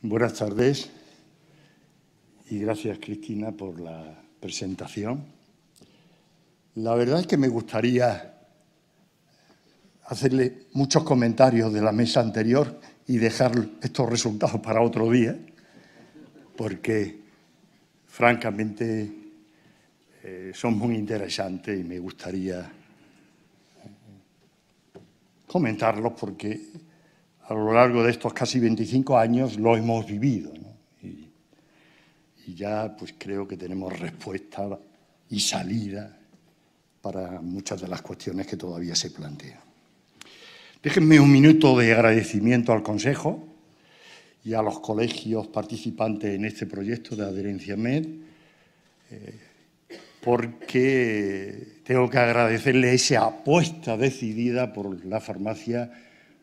Buenas tardes y gracias Cristina por la presentación. La verdad es que me gustaría hacerle muchos comentarios de la mesa anterior y dejar estos resultados para otro día, porque francamente eh, son muy interesantes y me gustaría comentarlos porque a lo largo de estos casi 25 años lo hemos vivido. Y, ya pues creo que tenemos respuesta y salida para muchas de las cuestiones que todavía se plantean. Déjenme un minuto de agradecimiento al Consejo y a los colegios participantes en este proyecto de Adherencia MED, eh, porque tengo que agradecerle esa apuesta decidida por la farmacia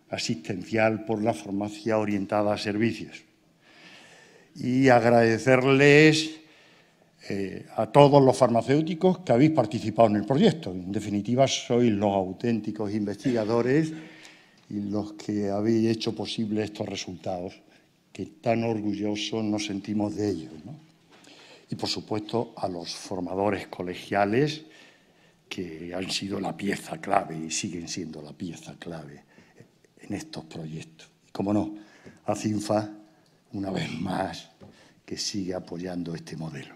asistencial por la farmacia orientada a servicios. Y agradecerles eh, a todos los farmacéuticos que habéis participado en el proyecto. En definitiva, sois los auténticos investigadores y los que habéis hecho posible estos resultados, que tan orgullosos nos sentimos de ellos. ¿no? Y, por supuesto, a los formadores colegiales, que han sido la pieza clave y siguen siendo la pieza clave en estos proyectos. Y como no, a CINFA, una vez más, que sigue apoyando este modelo.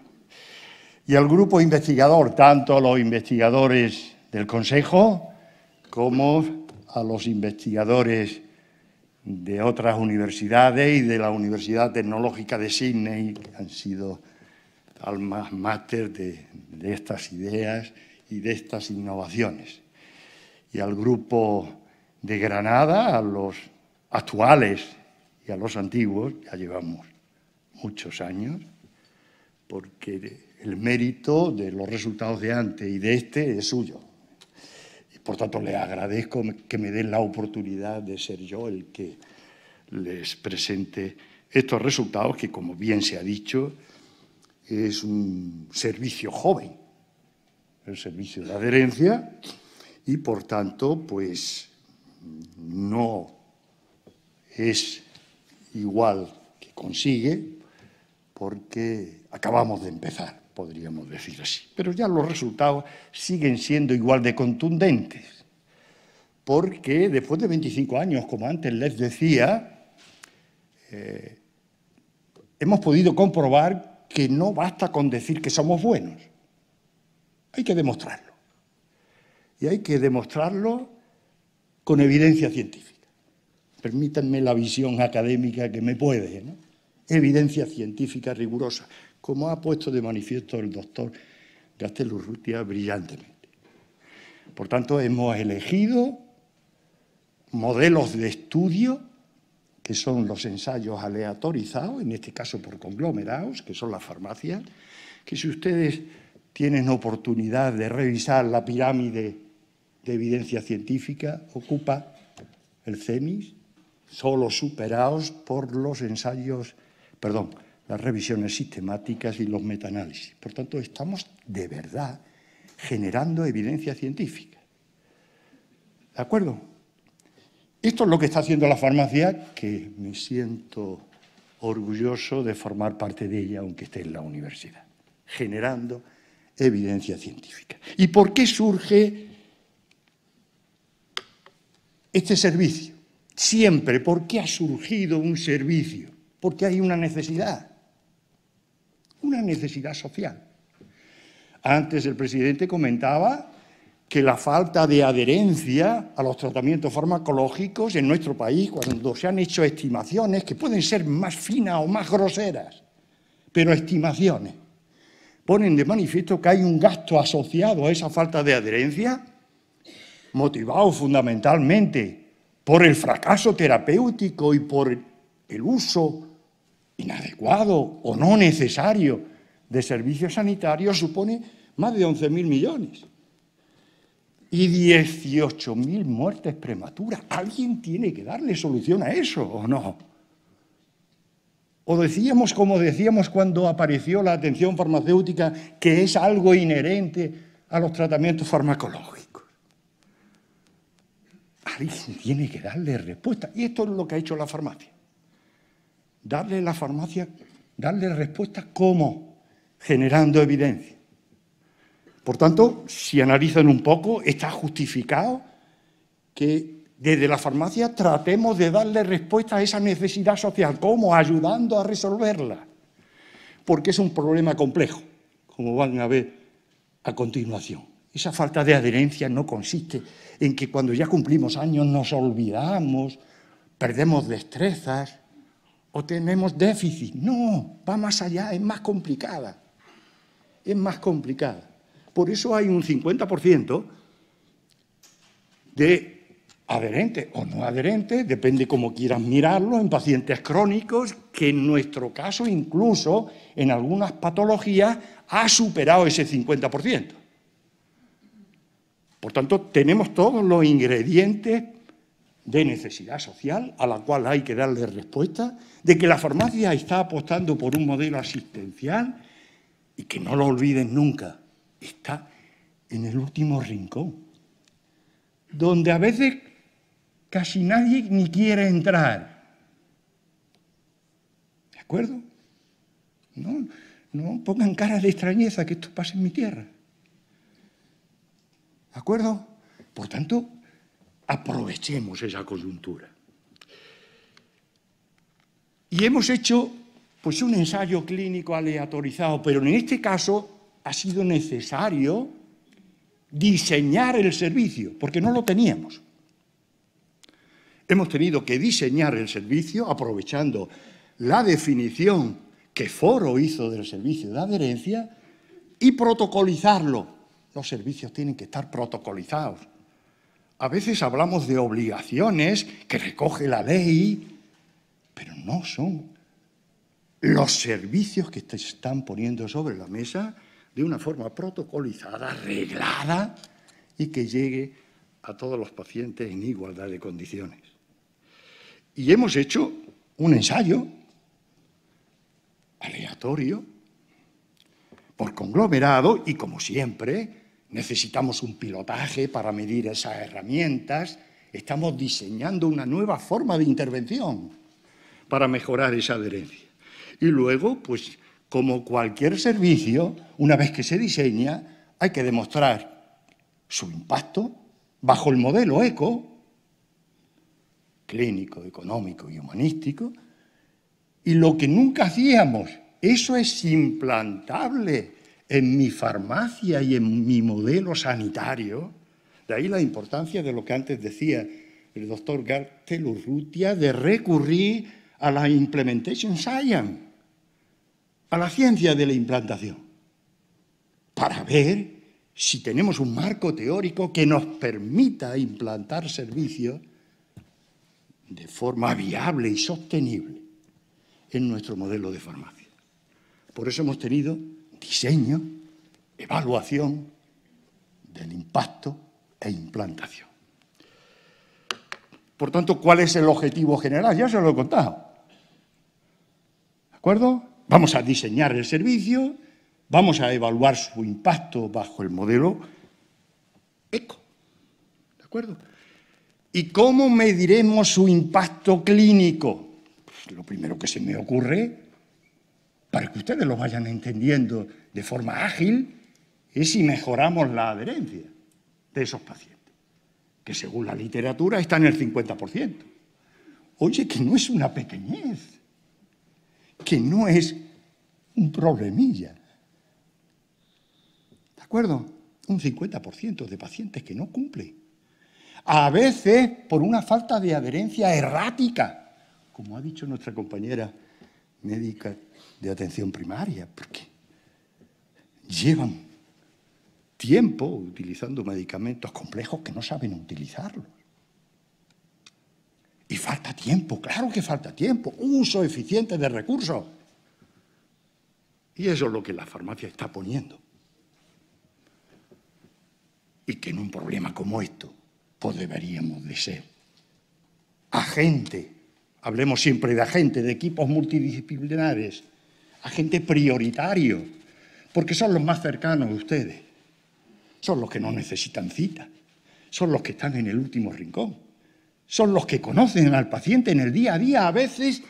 Y al grupo investigador, tanto a los investigadores del Consejo como a los investigadores de otras universidades y de la Universidad Tecnológica de Sydney, que han sido almas máster de, de estas ideas y de estas innovaciones. Y al grupo de Granada a los actuales y a los antiguos, ya llevamos muchos años, porque el mérito de los resultados de antes y de este es suyo. Y por tanto, les agradezco que me den la oportunidad de ser yo el que les presente estos resultados, que como bien se ha dicho, es un servicio joven, el servicio de adherencia, y por tanto, pues no es igual que consigue, porque acabamos de empezar, podríamos decir así. Pero ya los resultados siguen siendo igual de contundentes, porque después de 25 años, como antes les decía, eh, hemos podido comprobar que no basta con decir que somos buenos, hay que demostrarlo. Y hay que demostrarlo con evidencia científica. Permítanme la visión académica que me puede, ¿no? Evidencia científica rigurosa, como ha puesto de manifiesto el doctor Gastel Urrutia brillantemente. Por tanto, hemos elegido modelos de estudio que son los ensayos aleatorizados, en este caso por conglomerados, que son las farmacias, que si ustedes tienen oportunidad de revisar la pirámide de evidencia científica ocupa el CEMIS, solo superados por los ensayos, perdón, las revisiones sistemáticas y los metaanálisis. Por tanto, estamos de verdad generando evidencia científica. ¿De acuerdo? Esto es lo que está haciendo la farmacia, que me siento orgulloso de formar parte de ella, aunque esté en la universidad, generando evidencia científica. ¿Y por qué surge este servicio. Siempre, ¿por qué ha surgido un servicio? Porque hay una necesidad, una necesidad social. Antes el presidente comentaba que la falta de adherencia a los tratamientos farmacológicos en nuestro país, cuando se han hecho estimaciones, que pueden ser más finas o más groseras, pero estimaciones, ponen de manifiesto que hay un gasto asociado a esa falta de adherencia motivado fundamentalmente por el fracaso terapéutico y por el uso inadecuado o no necesario de servicios sanitarios, supone más de 11.000 millones y 18.000 muertes prematuras. Alguien tiene que darle solución a eso, ¿o no? O decíamos, como decíamos cuando apareció la atención farmacéutica, que es algo inherente a los tratamientos farmacológicos alguien tiene que darle respuesta. Y esto es lo que ha hecho la farmacia. Darle la farmacia, darle respuesta como generando evidencia. Por tanto, si analizan un poco, está justificado que desde la farmacia tratemos de darle respuesta a esa necesidad social. ¿Cómo? Ayudando a resolverla. Porque es un problema complejo, como van a ver a continuación. Esa falta de adherencia no consiste en que cuando ya cumplimos años nos olvidamos, perdemos destrezas o tenemos déficit. No, va más allá, es más complicada. Es más complicada. Por eso hay un 50% de adherentes o no adherentes, depende como quieras mirarlo, en pacientes crónicos, que en nuestro caso incluso en algunas patologías ha superado ese 50%. Por tanto, tenemos todos los ingredientes de necesidad social a la cual hay que darle respuesta, de que la farmacia está apostando por un modelo asistencial y que no lo olviden nunca, está en el último rincón, donde a veces casi nadie ni quiere entrar. ¿De acuerdo? No, no pongan cara de extrañeza que esto pase en mi tierra. ¿De acuerdo? Por tanto, aprovechemos esa coyuntura. Y hemos hecho pues, un ensayo clínico aleatorizado, pero en este caso ha sido necesario diseñar el servicio, porque no lo teníamos. Hemos tenido que diseñar el servicio aprovechando la definición que Foro hizo del servicio de adherencia y protocolizarlo los servicios tienen que estar protocolizados. A veces hablamos de obligaciones que recoge la ley, pero no son los servicios que se están poniendo sobre la mesa de una forma protocolizada, reglada y que llegue a todos los pacientes en igualdad de condiciones. Y hemos hecho un ensayo aleatorio, por conglomerado y como siempre, Necesitamos un pilotaje para medir esas herramientas. Estamos diseñando una nueva forma de intervención para mejorar esa adherencia. Y luego, pues como cualquier servicio, una vez que se diseña, hay que demostrar su impacto bajo el modelo ECO, clínico, económico y humanístico, y lo que nunca hacíamos, eso es implantable en mi farmacia y en mi modelo sanitario, de ahí la importancia de lo que antes decía el doctor Gartel Urrutia, de recurrir a la implementation science, a la ciencia de la implantación, para ver si tenemos un marco teórico que nos permita implantar servicios de forma viable y sostenible en nuestro modelo de farmacia. Por eso hemos tenido diseño, evaluación del impacto e implantación. Por tanto, ¿cuál es el objetivo general? Ya se lo he contado. ¿De acuerdo? Vamos a diseñar el servicio, vamos a evaluar su impacto bajo el modelo ECO. ¿De acuerdo? ¿Y cómo mediremos su impacto clínico? Pues lo primero que se me ocurre, para que ustedes lo vayan entendiendo de forma ágil es si mejoramos la adherencia de esos pacientes, que según la literatura está en el 50%. Oye, que no es una pequeñez, que no es un problemilla. ¿De acuerdo? Un 50% de pacientes que no cumplen. A veces por una falta de adherencia errática, como ha dicho nuestra compañera médica de atención primaria, porque llevan tiempo utilizando medicamentos complejos que no saben utilizarlos. Y falta tiempo, claro que falta tiempo, uso eficiente de recursos. Y eso es lo que la farmacia está poniendo. Y que en un problema como esto, pues deberíamos de ser agente, hablemos siempre de agente, de equipos multidisciplinares, agente prioritario porque son los más cercanos de ustedes. Son los que no necesitan cita, son los que están en el último rincón, son los que conocen al paciente en el día a día, a veces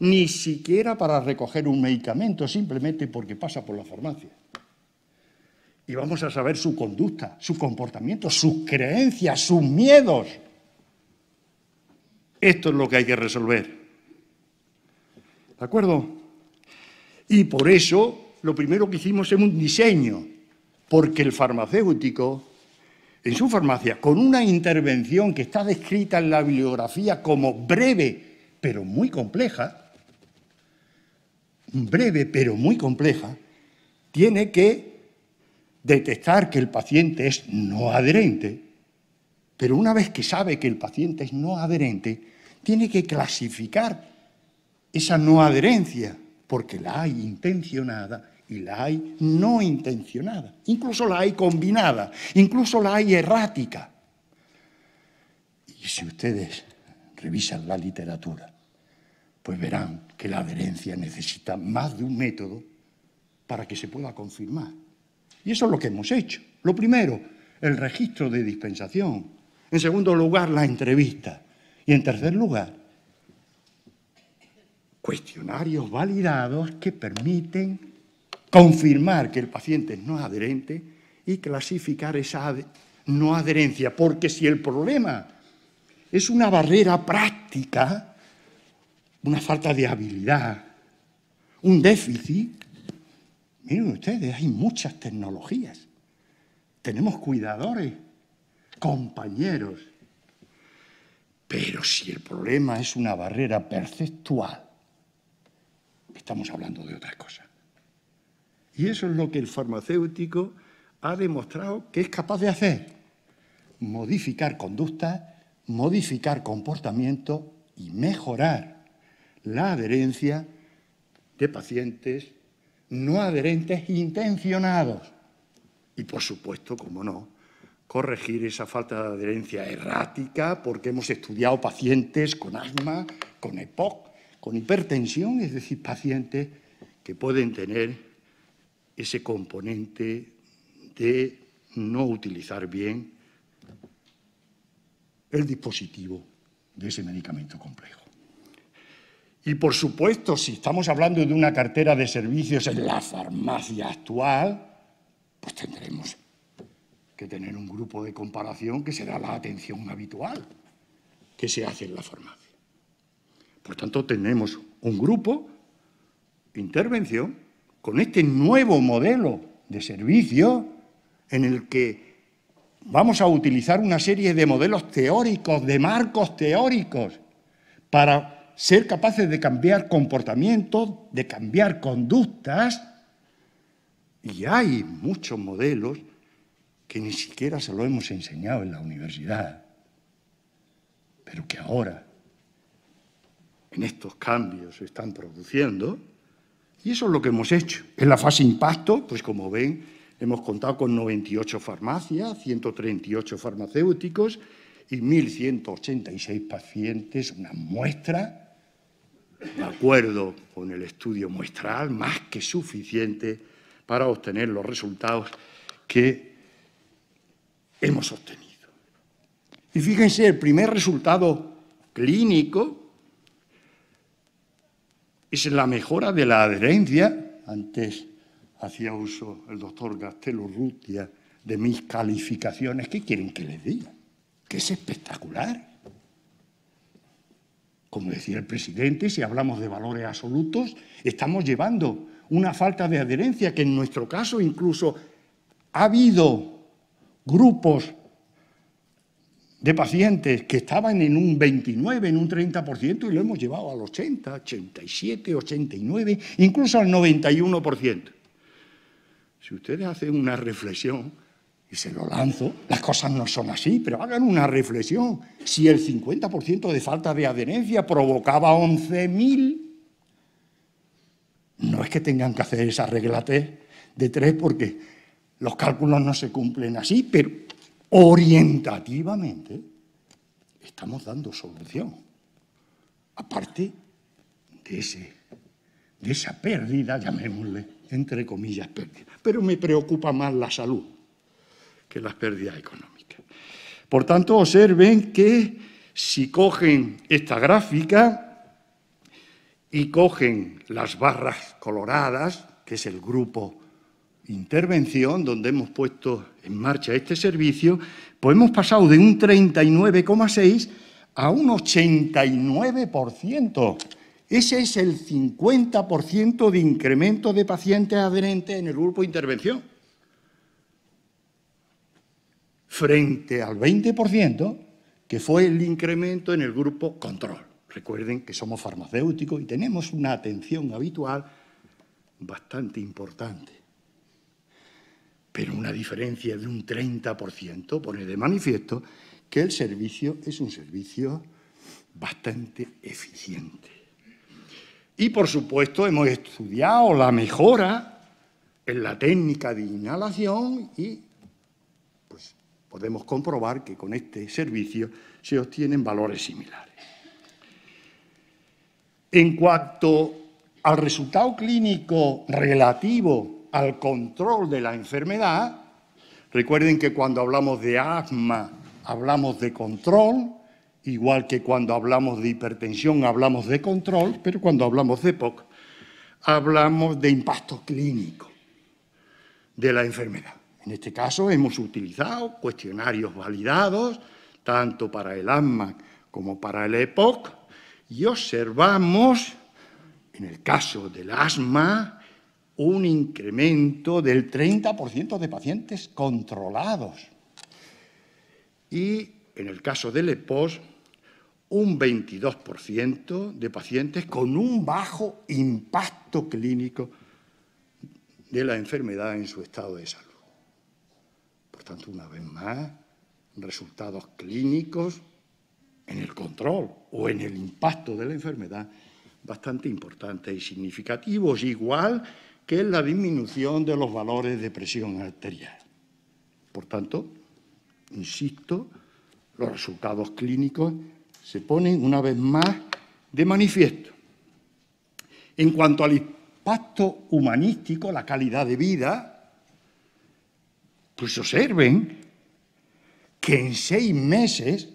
ni siquiera para recoger un medicamento, simplemente porque pasa por la farmacia. Y vamos a saber su conducta, su comportamiento, sus creencias, sus miedos. Esto es lo que hay que resolver. ¿De acuerdo? Y por eso lo primero que hicimos es un diseño, porque el farmacéutico, en su farmacia, con una intervención que está descrita en la bibliografía como breve, pero muy compleja, breve, pero muy compleja, tiene que detectar que el paciente es no adherente, pero una vez que sabe que el paciente es no adherente, tiene que clasificar esa no adherencia porque la hay intencionada y la hay no intencionada, incluso la hay combinada, incluso la hay errática. Y si ustedes revisan la literatura, pues verán que la adherencia necesita más de un método para que se pueda confirmar. Y eso es lo que hemos hecho. Lo primero, el registro de dispensación. En segundo lugar, la entrevista. Y en tercer lugar, cuestionarios validados que permiten confirmar que el paciente es no adherente y clasificar esa no adherencia, porque si el problema es una barrera práctica, una falta de habilidad, un déficit, miren ustedes, hay muchas tecnologías. Tenemos cuidadores, compañeros, pero si el problema es una barrera perceptual, estamos hablando de otra cosa. Y eso es lo que el farmacéutico ha demostrado que es capaz de hacer. Modificar conductas, modificar comportamiento y mejorar la adherencia de pacientes no adherentes intencionados. Y por supuesto, como no, corregir esa falta de adherencia errática porque hemos estudiado pacientes con asma, con EPOC, con hipertensión, es decir, pacientes que pueden tener ese componente de no utilizar bien el dispositivo de ese medicamento complejo. Y por supuesto, si estamos hablando de una cartera de servicios en la farmacia actual, pues tendremos que tener un grupo de comparación que será la atención habitual que se hace en la farmacia. Por tanto, tenemos un grupo, intervención, con este nuevo modelo de servicio en el que vamos a utilizar una serie de modelos teóricos, de marcos teóricos, para ser capaces de cambiar comportamientos, de cambiar conductas. Y hay muchos modelos que ni siquiera se los hemos enseñado en la universidad, pero que ahora en estos cambios se están produciendo. Y eso es lo que hemos hecho. En la fase impacto, pues como ven, hemos contado con 98 farmacias, 138 farmacéuticos y 1.186 pacientes, una muestra, de acuerdo con el estudio muestral, más que suficiente para obtener los resultados que hemos obtenido. Y fíjense, el primer resultado clínico es la mejora de la adherencia, antes hacía uso el doctor Gastelo Rutia de mis calificaciones, ¿qué quieren que les diga? Que es espectacular. Como decía el presidente, si hablamos de valores absolutos, estamos llevando una falta de adherencia que en nuestro caso incluso ha habido grupos de pacientes que estaban en un 29, en un 30% y lo hemos llevado al 80, 87, 89, incluso al 91%. Si ustedes hacen una reflexión, y se lo lanzo, las cosas no son así, pero hagan una reflexión. Si el 50% de falta de adherencia provocaba 11.000, no es que tengan que hacer esa regla de 3 porque los cálculos no se cumplen así, pero orientativamente estamos dando solución. Aparte de, ese, de esa pérdida, llamémosle, entre comillas, pérdida. Pero me preocupa más la salud que las pérdidas económicas. Por tanto, observen que si cogen esta gráfica y cogen las barras coloradas, que es el grupo intervención, donde hemos puesto en marcha este servicio, pues hemos pasado de un 39,6 a un 89%. Ese es el 50% de incremento de pacientes adherentes en el grupo intervención. Frente al 20% que fue el incremento en el grupo control. Recuerden que somos farmacéuticos y tenemos una atención habitual bastante importante pero una diferencia de un 30% pone de manifiesto que el servicio es un servicio bastante eficiente. Y por supuesto hemos estudiado la mejora en la técnica de inhalación y pues, podemos comprobar que con este servicio se obtienen valores similares. En cuanto al resultado clínico relativo al control de la enfermedad. Recuerden que cuando hablamos de asma hablamos de control, igual que cuando hablamos de hipertensión hablamos de control, pero cuando hablamos de EPOC hablamos de impacto clínico de la enfermedad. En este caso hemos utilizado cuestionarios validados tanto para el asma como para el EPOC y observamos, en el caso del asma, un incremento del 30% de pacientes controlados. Y en el caso del EPOS, un 22% de pacientes con un bajo impacto clínico de la enfermedad en su estado de salud. Por tanto, una vez más, resultados clínicos en el control o en el impacto de la enfermedad bastante importantes y significativos, igual que es la disminución de los valores de presión arterial. Por tanto, insisto, los resultados clínicos se ponen una vez más de manifiesto. En cuanto al impacto humanístico, la calidad de vida, pues observen que en seis meses,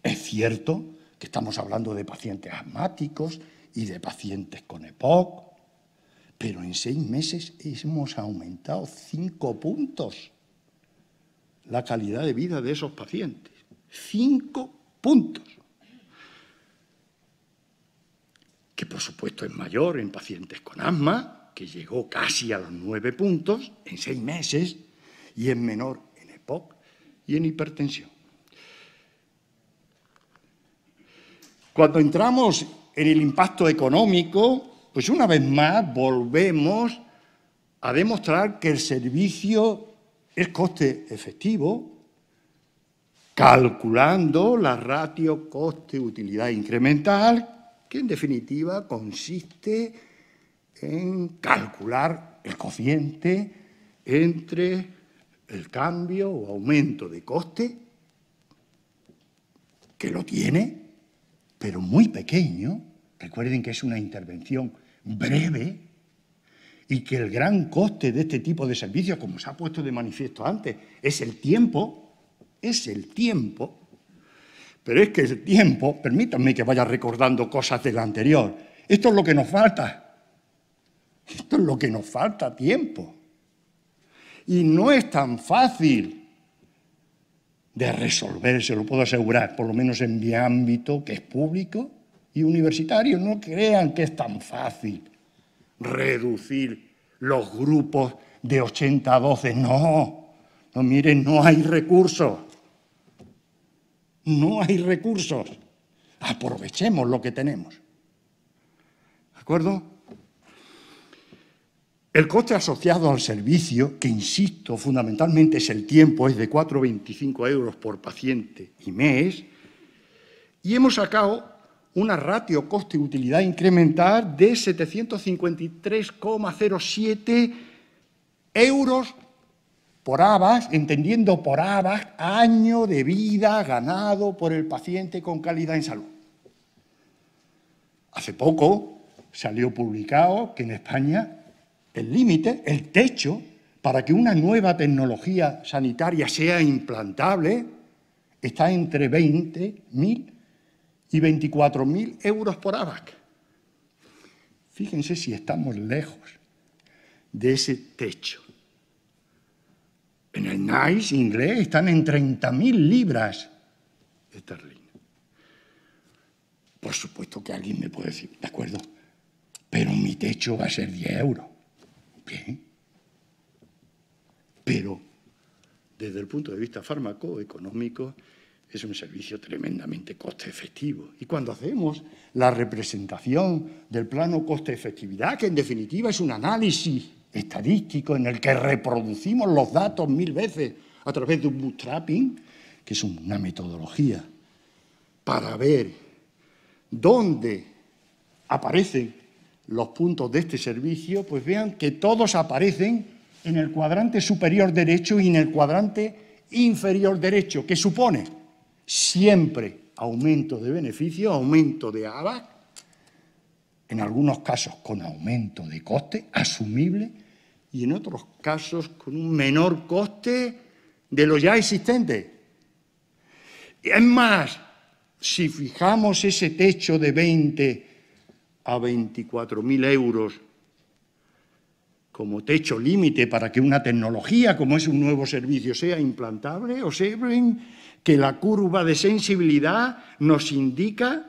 es cierto que estamos hablando de pacientes asmáticos y de pacientes con EPOC, pero en seis meses hemos aumentado cinco puntos la calidad de vida de esos pacientes. Cinco puntos. Que por supuesto es mayor en pacientes con asma, que llegó casi a los nueve puntos en seis meses, y es menor en EPOC y en hipertensión. Cuando entramos en el impacto económico, pues una vez más volvemos a demostrar que el servicio es coste efectivo, calculando la ratio coste-utilidad incremental, que en definitiva consiste en calcular el cociente entre el cambio o aumento de coste, que lo tiene, pero muy pequeño. Recuerden que es una intervención breve y que el gran coste de este tipo de servicios, como se ha puesto de manifiesto antes, es el tiempo, es el tiempo, pero es que el tiempo, permítanme que vaya recordando cosas del anterior, esto es lo que nos falta, esto es lo que nos falta, tiempo. Y no es tan fácil de resolver, se lo puedo asegurar, por lo menos en mi ámbito, que es público, y universitarios, no crean que es tan fácil reducir los grupos de 80 a 12. No, no miren, no hay recursos. No hay recursos. Aprovechemos lo que tenemos. ¿De acuerdo? El coste asociado al servicio, que insisto, fundamentalmente es el tiempo, es de 4,25 euros por paciente y mes, y hemos sacado una ratio coste-utilidad incremental de 753,07 euros por habas, entendiendo por habas año de vida ganado por el paciente con calidad en salud. Hace poco salió publicado que en España el límite, el techo, para que una nueva tecnología sanitaria sea implantable, está entre 20.000 y 24.000 euros por ABAC. Fíjense si estamos lejos de ese techo. En el NICE inglés están en 30.000 libras esterlinas. Por supuesto que alguien me puede decir, de acuerdo, pero mi techo va a ser 10 euros. Bien. Pero desde el punto de vista farmacoeconómico, es un servicio tremendamente coste efectivo. Y cuando hacemos la representación del plano coste-efectividad, que en definitiva es un análisis estadístico en el que reproducimos los datos mil veces a través de un bootstrapping, que es una metodología para ver dónde aparecen los puntos de este servicio, pues vean que todos aparecen en el cuadrante superior derecho y en el cuadrante inferior derecho, que supone siempre aumentos de beneficio, aumento de ABAC, en algunos casos con aumento de coste asumible y en otros casos con un menor coste de lo ya existente. Es más, si fijamos ese techo de 20 a 24.000 euros como techo límite para que una tecnología como es un nuevo servicio sea implantable o sea que la curva de sensibilidad nos indica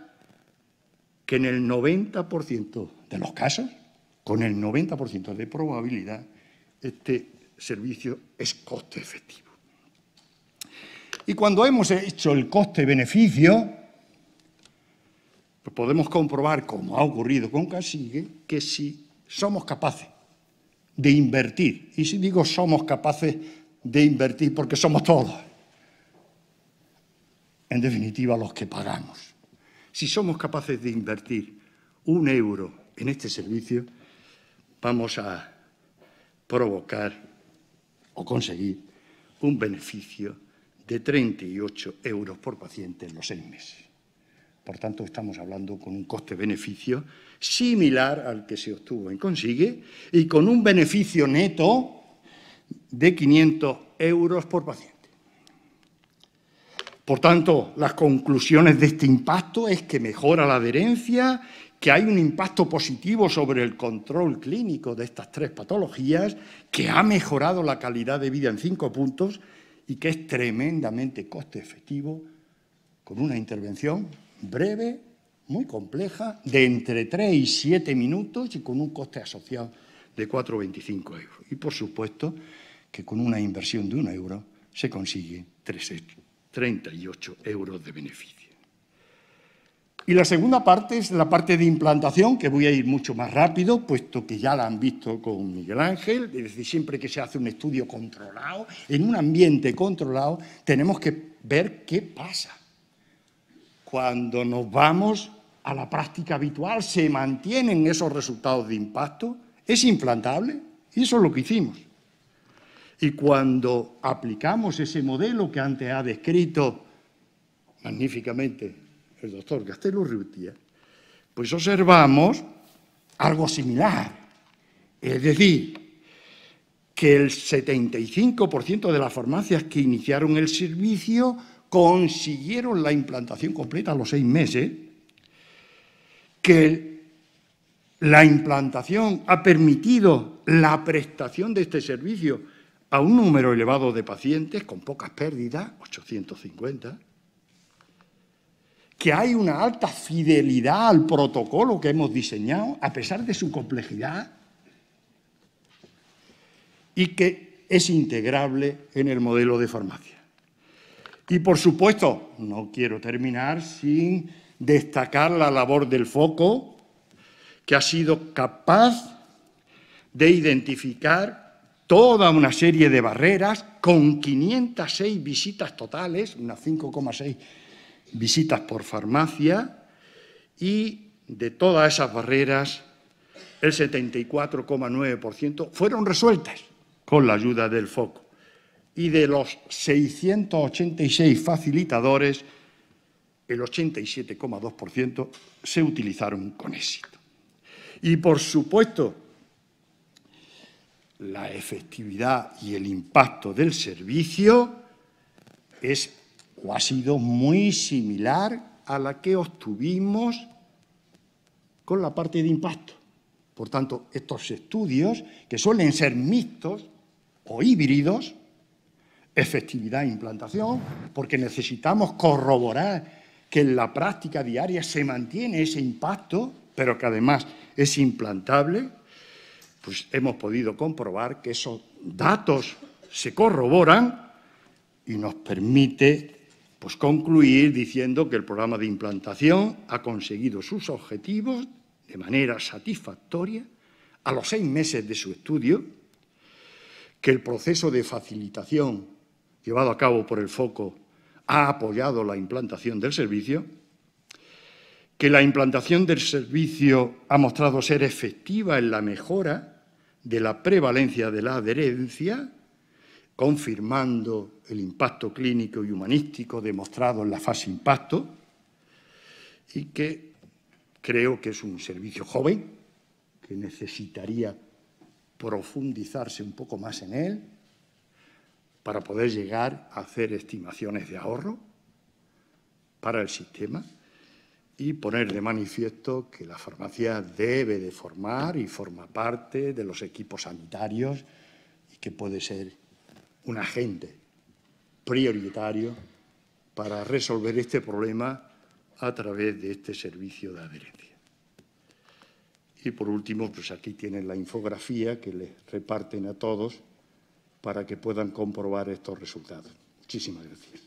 que en el 90% de los casos, con el 90% de probabilidad, este servicio es coste efectivo. Y cuando hemos hecho el coste-beneficio, pues podemos comprobar, como ha ocurrido con Casigue, que si somos capaces de invertir, y si digo somos capaces de invertir porque somos todos, en definitiva, los que pagamos. Si somos capaces de invertir un euro en este servicio, vamos a provocar o conseguir un beneficio de 38 euros por paciente en los seis meses. Por tanto, estamos hablando con un coste-beneficio similar al que se obtuvo en Consigue y con un beneficio neto de 500 euros por paciente. Por tanto, las conclusiones de este impacto es que mejora la adherencia, que hay un impacto positivo sobre el control clínico de estas tres patologías, que ha mejorado la calidad de vida en cinco puntos y que es tremendamente coste efectivo con una intervención breve, muy compleja, de entre 3 y siete minutos y con un coste asociado de 4,25 euros. Y por supuesto que con una inversión de un euro se consigue tres hechos. 38 euros de beneficio. Y la segunda parte es la parte de implantación, que voy a ir mucho más rápido, puesto que ya la han visto con Miguel Ángel. Es decir, siempre que se hace un estudio controlado, en un ambiente controlado, tenemos que ver qué pasa. Cuando nos vamos a la práctica habitual, ¿se mantienen esos resultados de impacto? ¿Es implantable? Y eso es lo que hicimos. Y cuando aplicamos ese modelo que antes ha descrito magníficamente el doctor Castelo Rutia, pues observamos algo similar. Es decir, que el 75% de las farmacias que iniciaron el servicio consiguieron la implantación completa a los seis meses, que la implantación ha permitido la prestación de este servicio a un número elevado de pacientes con pocas pérdidas, 850, que hay una alta fidelidad al protocolo que hemos diseñado, a pesar de su complejidad, y que es integrable en el modelo de farmacia. Y por supuesto, no quiero terminar sin destacar la labor del foco, que ha sido capaz de identificar toda una serie de barreras con 506 visitas totales, unas 5,6 visitas por farmacia, y de todas esas barreras, el 74,9% fueron resueltas con la ayuda del foco. Y de los 686 facilitadores, el 87,2% se utilizaron con éxito. Y por supuesto, la efectividad y el impacto del servicio es o ha sido muy similar a la que obtuvimos con la parte de impacto. Por tanto, estos estudios, que suelen ser mixtos o híbridos, efectividad e implantación, porque necesitamos corroborar que en la práctica diaria se mantiene ese impacto, pero que además es implantable, pues hemos podido comprobar que esos datos se corroboran y nos permite pues concluir diciendo que el programa de implantación ha conseguido sus objetivos de manera satisfactoria a los seis meses de su estudio, que el proceso de facilitación llevado a cabo por el FOCO ha apoyado la implantación del servicio, que la implantación del servicio ha mostrado ser efectiva en la mejora de la prevalencia de la adherencia, confirmando el impacto clínico y humanístico demostrado en la fase impacto, y que creo que es un servicio joven, que necesitaría profundizarse un poco más en él para poder llegar a hacer estimaciones de ahorro para el sistema y poner de manifiesto que la farmacia debe de formar y forma parte de los equipos sanitarios y que puede ser un agente prioritario para resolver este problema a través de este servicio de adherencia. Y por último, pues aquí tienen la infografía que les reparten a todos para que puedan comprobar estos resultados. Muchísimas gracias.